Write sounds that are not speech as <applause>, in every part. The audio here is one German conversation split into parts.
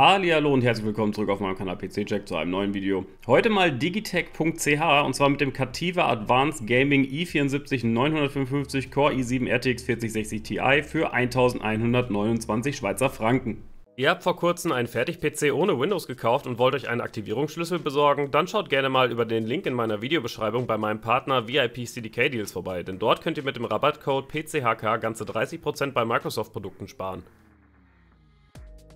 Hallihallo und herzlich willkommen zurück auf meinem Kanal PC Check zu einem neuen Video. Heute mal digitech.ch und zwar mit dem Cativa Advanced Gaming i74 955 Core i7 RTX 4060 Ti für 1129 Schweizer Franken. Ihr habt vor kurzem einen Fertig-PC ohne Windows gekauft und wollt euch einen Aktivierungsschlüssel besorgen? Dann schaut gerne mal über den Link in meiner Videobeschreibung bei meinem Partner VIP CDK Deals vorbei, denn dort könnt ihr mit dem Rabattcode PCHK ganze 30% bei Microsoft-Produkten sparen.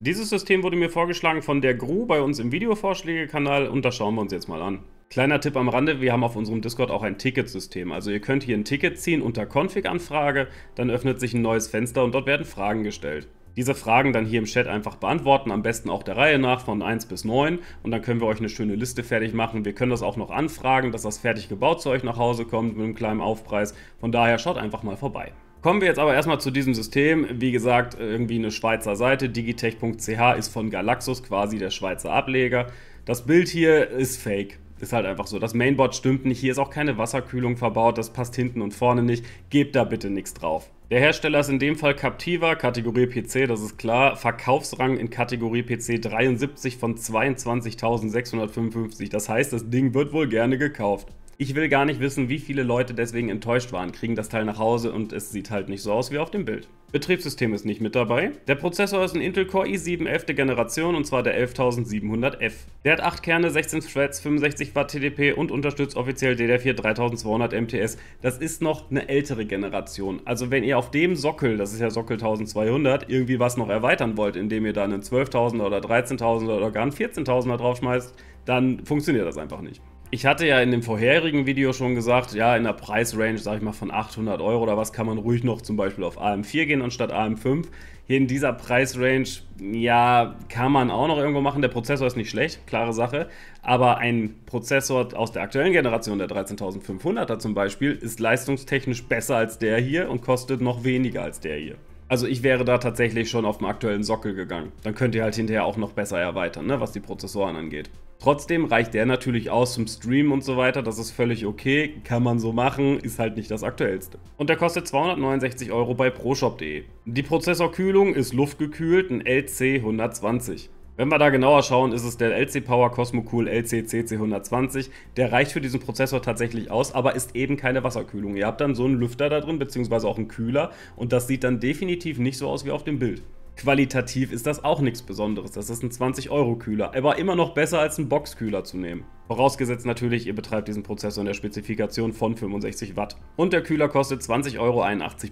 Dieses System wurde mir vorgeschlagen von der GRU bei uns im Videovorschlägekanal und das schauen wir uns jetzt mal an. Kleiner Tipp am Rande, wir haben auf unserem Discord auch ein Ticketsystem. Also ihr könnt hier ein Ticket ziehen unter Config-Anfrage, dann öffnet sich ein neues Fenster und dort werden Fragen gestellt. Diese Fragen dann hier im Chat einfach beantworten, am besten auch der Reihe nach von 1 bis 9 und dann können wir euch eine schöne Liste fertig machen. Wir können das auch noch anfragen, dass das fertig gebaut zu euch nach Hause kommt mit einem kleinen Aufpreis. Von daher schaut einfach mal vorbei. Kommen wir jetzt aber erstmal zu diesem System. Wie gesagt, irgendwie eine Schweizer Seite. Digitech.ch ist von Galaxus quasi der Schweizer Ableger. Das Bild hier ist fake. Ist halt einfach so. Das Mainboard stimmt nicht. Hier ist auch keine Wasserkühlung verbaut. Das passt hinten und vorne nicht. Gebt da bitte nichts drauf. Der Hersteller ist in dem Fall Captiva, Kategorie PC, das ist klar. Verkaufsrang in Kategorie PC 73 von 22.655. Das heißt, das Ding wird wohl gerne gekauft. Ich will gar nicht wissen, wie viele Leute deswegen enttäuscht waren, kriegen das Teil nach Hause und es sieht halt nicht so aus wie auf dem Bild. Betriebssystem ist nicht mit dabei. Der Prozessor ist ein Intel Core i7 11. Generation und zwar der 11700F. Der hat 8 Kerne, 16 Threads, 65 Watt TDP und unterstützt offiziell DDR4 3200 MTS. Das ist noch eine ältere Generation. Also wenn ihr auf dem Sockel, das ist ja Sockel 1200, irgendwie was noch erweitern wollt, indem ihr da einen 12000er oder 13000er oder gar einen 14000er draufschmeißt, dann funktioniert das einfach nicht ich hatte ja in dem vorherigen Video schon gesagt, ja, in der Preisrange, sage ich mal, von 800 Euro oder was, kann man ruhig noch zum Beispiel auf AM4 gehen anstatt AM5. Hier in dieser Preisrange, ja, kann man auch noch irgendwo machen. Der Prozessor ist nicht schlecht, klare Sache. Aber ein Prozessor aus der aktuellen Generation, der 13500er zum Beispiel, ist leistungstechnisch besser als der hier und kostet noch weniger als der hier. Also ich wäre da tatsächlich schon auf dem aktuellen Sockel gegangen. Dann könnt ihr halt hinterher auch noch besser erweitern, ne, was die Prozessoren angeht. Trotzdem reicht der natürlich aus zum Streamen und so weiter, das ist völlig okay, kann man so machen, ist halt nicht das aktuellste. Und der kostet 269 Euro bei proshop.de. Die Prozessorkühlung ist luftgekühlt, ein LC120. Wenn wir da genauer schauen, ist es der LC Power Cosmocool LC CC120. Der reicht für diesen Prozessor tatsächlich aus, aber ist eben keine Wasserkühlung. Ihr habt dann so einen Lüfter da drin, beziehungsweise auch einen Kühler und das sieht dann definitiv nicht so aus wie auf dem Bild qualitativ ist das auch nichts Besonderes. Das ist ein 20-Euro-Kühler. Er war immer noch besser als ein Boxkühler zu nehmen. Vorausgesetzt natürlich, ihr betreibt diesen Prozessor in der Spezifikation von 65 Watt. Und der Kühler kostet 20,81 Euro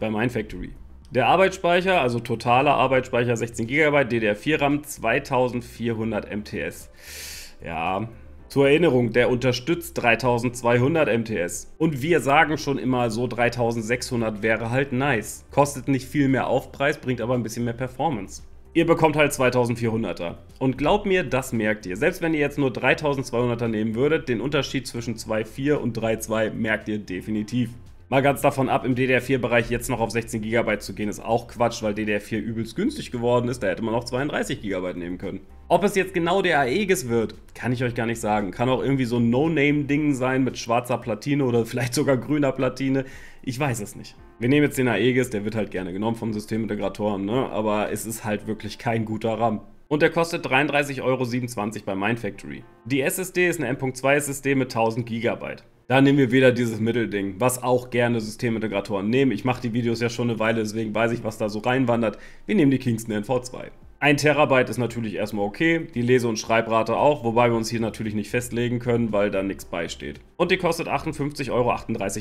bei Mindfactory. Der Arbeitsspeicher, also totaler Arbeitsspeicher 16 GB, DDR4 RAM 2400 MTS. Ja, zur Erinnerung, der unterstützt 3200 MTS. Und wir sagen schon immer so 3600 wäre halt nice. Kostet nicht viel mehr Aufpreis, bringt aber ein bisschen mehr Performance ihr bekommt halt 2400er. Und glaubt mir, das merkt ihr. Selbst wenn ihr jetzt nur 3200er nehmen würdet, den Unterschied zwischen 2.4 und 3.2 merkt ihr definitiv. Mal ganz davon ab, im DDR4-Bereich jetzt noch auf 16 GB zu gehen, ist auch Quatsch, weil DDR4 übelst günstig geworden ist. Da hätte man auch 32 GB nehmen können. Ob es jetzt genau der Aegis wird, kann ich euch gar nicht sagen. Kann auch irgendwie so ein No-Name-Ding sein mit schwarzer Platine oder <laughs> vielleicht sogar grüner Platine. Ich weiß es nicht. Wir nehmen jetzt den Aegis, der wird halt gerne genommen vom Systemintegratoren, ne? aber es ist halt wirklich kein guter RAM. Und der kostet 33,27 Euro bei Mindfactory. Die SSD ist eine M.2 SSD mit 1000 GB. Da nehmen wir wieder dieses Mittelding, was auch gerne Systemintegratoren nehmen. Ich mache die Videos ja schon eine Weile, deswegen weiß ich, was da so reinwandert. Wir nehmen die Kingston NV2. 1 Terabyte ist natürlich erstmal okay, die Lese- und Schreibrate auch, wobei wir uns hier natürlich nicht festlegen können, weil da nichts beisteht. Und die kostet 58,38 Euro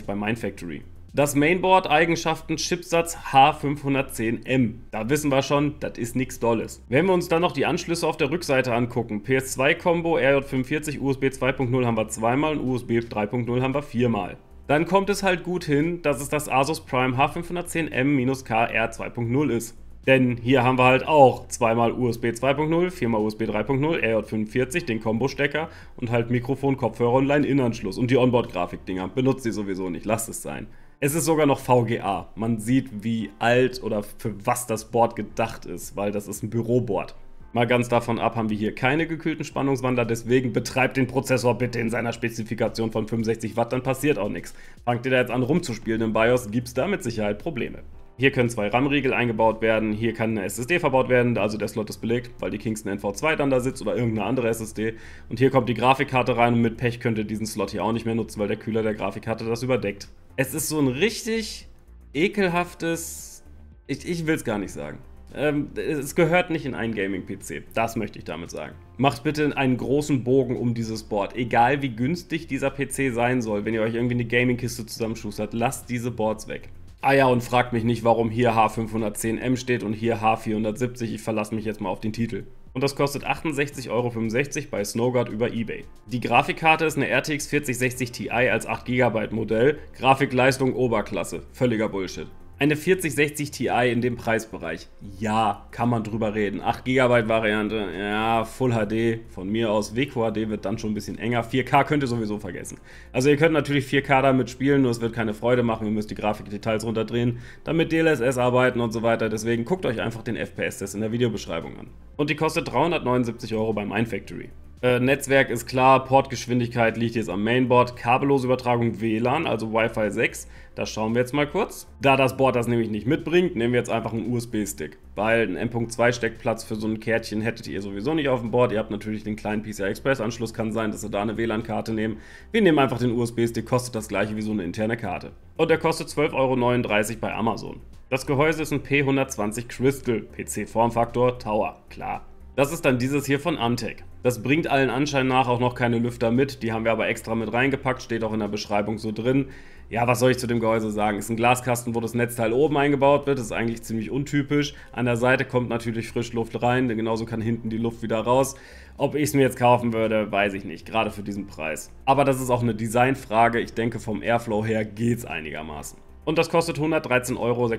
bei Mindfactory. Das Mainboard Eigenschaften Chipsatz H510M. Da wissen wir schon, das ist nichts Dolles. Wenn wir uns dann noch die Anschlüsse auf der Rückseite angucken, PS2-Combo, RJ45, USB 2.0 haben wir zweimal und USB 3.0 haben wir viermal. Dann kommt es halt gut hin, dass es das Asus Prime H510M-KR 2.0 ist. Denn hier haben wir halt auch zweimal USB 2.0, viermal USB 3.0, RJ45, den Combo-Stecker und halt Mikrofon, Kopfhörer und Line-In-Anschluss und die Onboard-Grafikdinger. Benutzt die sowieso nicht, lasst es sein. Es ist sogar noch VGA. Man sieht, wie alt oder für was das Board gedacht ist, weil das ist ein Büroboard. Mal ganz davon ab, haben wir hier keine gekühlten Spannungswander, deswegen betreibt den Prozessor bitte in seiner Spezifikation von 65 Watt, dann passiert auch nichts. Fangt ihr da jetzt an rumzuspielen im BIOS, gibt es da mit Sicherheit Probleme. Hier können zwei RAM-Riegel eingebaut werden, hier kann eine SSD verbaut werden, also der Slot ist belegt, weil die Kingston NV2 dann da sitzt oder irgendeine andere SSD. Und hier kommt die Grafikkarte rein und mit Pech könnt ihr diesen Slot hier auch nicht mehr nutzen, weil der Kühler der Grafikkarte das überdeckt. Es ist so ein richtig ekelhaftes... Ich, ich will es gar nicht sagen. Ähm, es gehört nicht in einen Gaming-PC, das möchte ich damit sagen. Macht bitte einen großen Bogen um dieses Board, egal wie günstig dieser PC sein soll, wenn ihr euch irgendwie eine Gaming-Kiste zusammenschustert, lasst diese Boards weg. Eier und fragt mich nicht, warum hier H510M steht und hier H470. Ich verlasse mich jetzt mal auf den Titel. Und das kostet 68,65 Euro bei Snowguard über Ebay. Die Grafikkarte ist eine RTX 4060 Ti als 8 GB Modell. Grafikleistung Oberklasse. Völliger Bullshit. Eine 4060 Ti in dem Preisbereich. Ja, kann man drüber reden. 8 GB Variante, ja, Full HD von mir aus. WQHD wird dann schon ein bisschen enger. 4K könnt ihr sowieso vergessen. Also ihr könnt natürlich 4K damit spielen, nur es wird keine Freude machen. Ihr müsst die Grafikdetails runterdrehen, damit DLSS arbeiten und so weiter. Deswegen guckt euch einfach den FPS-Test in der Videobeschreibung an. Und die kostet 379 Euro beim Mindfactory. Äh, Netzwerk ist klar, Portgeschwindigkeit liegt jetzt am Mainboard, kabellose Übertragung WLAN, also Wi-Fi 6. Das schauen wir jetzt mal kurz. Da das Board das nämlich nicht mitbringt, nehmen wir jetzt einfach einen USB-Stick. Weil ein M.2-Steckplatz für so ein Kärtchen hättet ihr sowieso nicht auf dem Board. Ihr habt natürlich den kleinen PCI-Express-Anschluss. Kann sein, dass ihr da eine WLAN-Karte nehmt. Wir nehmen einfach den USB-Stick. Kostet das gleiche wie so eine interne Karte. Und der kostet 12,39 Euro bei Amazon. Das Gehäuse ist ein P120 Crystal, PC-Formfaktor, Tower, klar. Das ist dann dieses hier von Amtech. Das bringt allen Anschein nach auch noch keine Lüfter mit, die haben wir aber extra mit reingepackt, steht auch in der Beschreibung so drin. Ja, was soll ich zu dem Gehäuse sagen? Ist ein Glaskasten, wo das Netzteil oben eingebaut wird, das ist eigentlich ziemlich untypisch. An der Seite kommt natürlich Frischluft rein, denn genauso kann hinten die Luft wieder raus. Ob ich es mir jetzt kaufen würde, weiß ich nicht, gerade für diesen Preis. Aber das ist auch eine Designfrage, ich denke vom Airflow her geht es einigermaßen. Und das kostet 113,56 Euro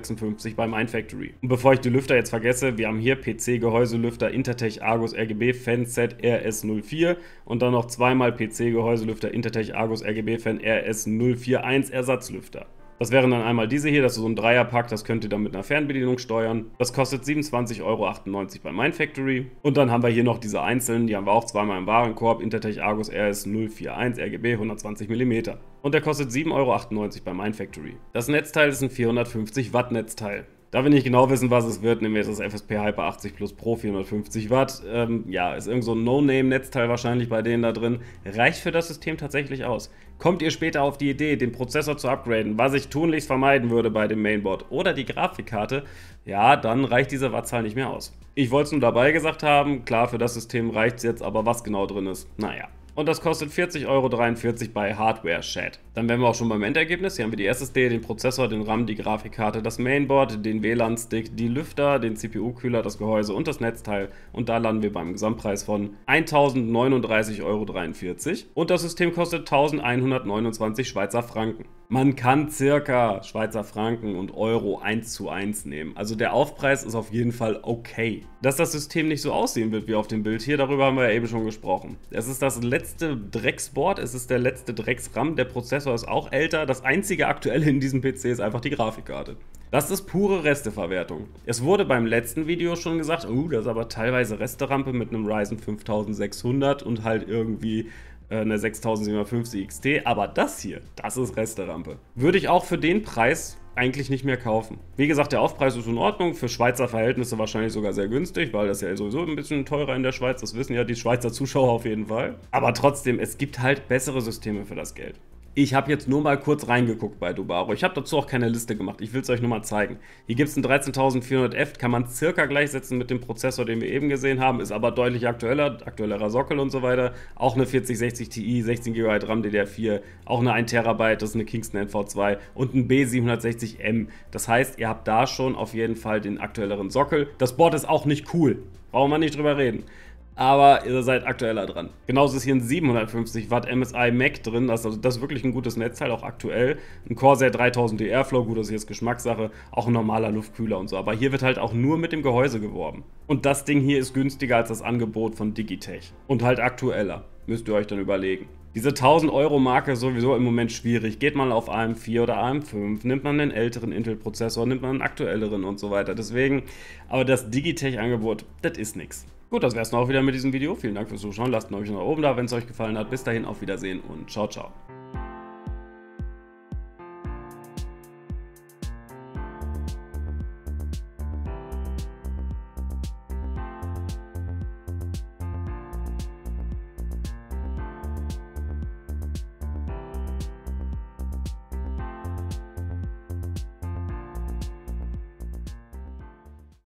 bei Mindfactory. Und bevor ich die Lüfter jetzt vergesse, wir haben hier PC-Gehäuselüfter Intertech Argus RGB Fan Set RS04 und dann noch zweimal PC-Gehäuselüfter Intertech Argus RGB Fan RS041 Ersatzlüfter. Das wären dann einmal diese hier, das ist so ein Dreierpack, das könnt ihr dann mit einer Fernbedienung steuern. Das kostet 27,98 Euro bei Mindfactory. Und dann haben wir hier noch diese einzelnen, die haben wir auch zweimal im Warenkorb, Intertech Argus RS041 RGB 120 mm und der kostet 7,98 Euro bei Mindfactory. Das Netzteil ist ein 450 Watt Netzteil. Da wir nicht genau wissen, was es wird, nehmen wir jetzt das FSP Hyper 80 Plus Pro 450 Watt. Ähm, ja, ist irgend so ein No-Name-Netzteil wahrscheinlich bei denen da drin. Reicht für das System tatsächlich aus. Kommt ihr später auf die Idee, den Prozessor zu upgraden, was ich tunlichst vermeiden würde bei dem Mainboard oder die Grafikkarte, ja, dann reicht diese Wattzahl nicht mehr aus. Ich wollte es nur dabei gesagt haben, klar, für das System reicht es jetzt, aber was genau drin ist, naja und das kostet 40,43 Euro bei Hardware Shed. Dann wären wir auch schon beim Endergebnis. Hier haben wir die SSD, den Prozessor, den RAM, die Grafikkarte, das Mainboard, den WLAN-Stick, die Lüfter, den CPU-Kühler, das Gehäuse und das Netzteil und da landen wir beim Gesamtpreis von 1039,43 Euro und das System kostet 1129 Schweizer Franken. Man kann circa Schweizer Franken und Euro 1 zu 1 nehmen. Also der Aufpreis ist auf jeden Fall okay. Dass das System nicht so aussehen wird wie auf dem Bild hier, darüber haben wir ja eben schon gesprochen. Es ist das letzte letzte Drecksboard, es ist der letzte Drecks-RAM, der Prozessor ist auch älter. Das einzige aktuelle in diesem PC ist einfach die Grafikkarte. Das ist pure Resteverwertung. Es wurde beim letzten Video schon gesagt, uh, das ist aber teilweise Resterampe mit einem Ryzen 5600 und halt irgendwie äh, eine 6750 XT, aber das hier, das ist Resterampe. Würde ich auch für den Preis eigentlich nicht mehr kaufen. Wie gesagt, der Aufpreis ist in Ordnung, für Schweizer Verhältnisse wahrscheinlich sogar sehr günstig, weil das ja sowieso ein bisschen teurer in der Schweiz, das wissen ja die Schweizer Zuschauer auf jeden Fall. Aber trotzdem, es gibt halt bessere Systeme für das Geld. Ich habe jetzt nur mal kurz reingeguckt bei Dubaro. Ich habe dazu auch keine Liste gemacht. Ich will es euch nur mal zeigen. Hier gibt es einen 13400F, kann man circa gleichsetzen mit dem Prozessor, den wir eben gesehen haben, ist aber deutlich aktueller, aktuellerer Sockel und so weiter. Auch eine 4060 Ti, 16 GB RAM DDR4, auch eine 1 TB, das ist eine Kingston NV2 und ein B760M. Das heißt, ihr habt da schon auf jeden Fall den aktuelleren Sockel. Das Board ist auch nicht cool. Brauchen wir nicht drüber reden aber ihr seid aktueller dran. Genauso ist hier ein 750 Watt MSI Mac drin, das, also das ist wirklich ein gutes Netzteil, auch aktuell. Ein Corsair 3000 DR Flow, gut, das ist jetzt Geschmackssache, auch ein normaler Luftkühler und so, aber hier wird halt auch nur mit dem Gehäuse geworben. Und das Ding hier ist günstiger als das Angebot von Digitech und halt aktueller, müsst ihr euch dann überlegen. Diese 1000 Euro Marke ist sowieso im Moment schwierig. Geht man auf AM4 oder AM5, nimmt man einen älteren Intel-Prozessor, nimmt man einen aktuelleren und so weiter. Deswegen, aber das Digitech-Angebot, das ist nichts. Gut, das wäre es noch wieder mit diesem Video. Vielen Dank fürs Zuschauen. Lasst ein Abo da, wenn es euch gefallen hat. Bis dahin, auf Wiedersehen und ciao, ciao.